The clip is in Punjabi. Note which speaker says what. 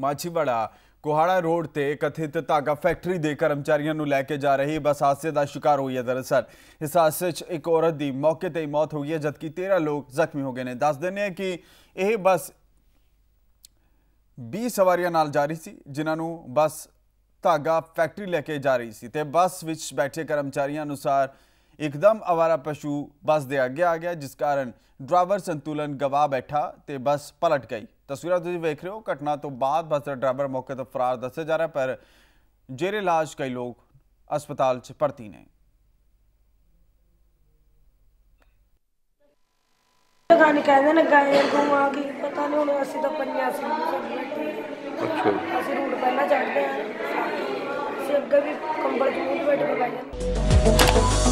Speaker 1: ਮਾਛੀਵਾੜਾ ਕੋਹਾੜਾ ਰੋਡ ਤੇ ਕਥਿਤ ਧਾਗਾ ਫੈਕਟਰੀ ਦੇ ਕਰਮਚਾਰੀਆਂ ਨੂੰ ਲੈ ਕੇ ਜਾ ਰਹੀ ਬੱਸ ਹਾਦਸੇ ਦਾ ਸ਼ਿਕਾਰ ਹੋਈ ਹੈ ਦਰਅਸਲ ਇਸ ਹਾਦਸੇ 'ਚ ਇੱਕ ਔਰਤ ਦੀ ਮੌਕੇ ਤੇ ਹੀ ਮੌਤ ਹੋ ਗਈ ਹੈ ਜਦਕਿ 13 ਲੋਕ ਜ਼ਖਮੀ ਹੋ ਗਏ ਨੇ ਦੱਸ ਦਿੰਦੇ ਆ ਕਿ ਇਹ ਬੱਸ 20 ਸਵਾਰੀਆਂ ਨਾਲ ਜਾ ਰਹੀ ਸੀ ਜਿਨ੍ਹਾਂ ਨੂੰ ਬੱਸ ਧਾਗਾ ਫੈਕਟਰੀ ਲੈ ਕੇ ਜਾ ਰਹੀ ਸੀ ਤੇ ਬੱਸ ਵਿੱਚ ਬੈਠੇ ਕਰਮਚਾਰੀਆਂ ਅਨੁਸਾਰ ਇੱਕਦਮ ਅਵਾਰਾ ਪਸ਼ੂ ਬੱਸ ਦੇ ਅੱਗੇ ਆ ਗਿਆ ਜਿਸ ਕਾਰਨ ਡਰਾਈਵਰ ਸੰਤੁਲਨ ਗਵਾ ਬੈਠਾ ਤੇ ਬੱਸ ਪਲਟ ਗਈ ਤਸਵੀਰਾਂ ਤੁਸੀਂ ਵੇਖ ਰਹੇ ਹੋ ਘਟਨਾ ਤੋਂ ਬਾਅਦ ਬੱਸ ਦਾ ਡਰਾਈਵਰ ਮੌਕੇ ਤੋਂ ਫਰਾਰ ਦੱਸਿਆ ਜਾ ਰਿਹਾ ਪਰ ਜੇਰੇ ਇਲਾਜ ਕਈ ਲੋਕ ਹਸਪਤਾਲ 'ਚ ਭਰਤੀ ਨੇ
Speaker 2: ਪਤਾ ਨਹੀਂ ਕਹਿੰਦੇ ਨੇ ਗਾਇਰ ਗਊ ਆ ਗਈ ਪਤਾ ਨਹੀਂ ਹੁਣ ਅਸੀਂ ਤਾਂ ਪੰਜਾ ਸੀ ਅੱਛਾ ਅਸੀਂ ਰੂਟ ਪਹਿਲਾਂ ਚੜਦੇ ਆਂ ਅਸੀਂ ਅੱਗੇ ਵੀ ਕੰਬਲ ਚ ਮੂੰਹ ਬੈਠ ਕੇ ਪਾਈ